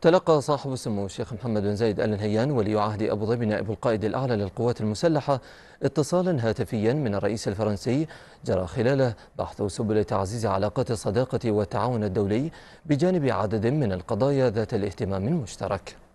تلقى صاحب السمو الشيخ محمد بن زايد ال نهيان ولي عهد ابو ظبي نائب القائد الاعلى للقوات المسلحه اتصالا هاتفيا من الرئيس الفرنسي جرى خلاله بحث سبل تعزيز علاقات الصداقه والتعاون الدولي بجانب عدد من القضايا ذات الاهتمام المشترك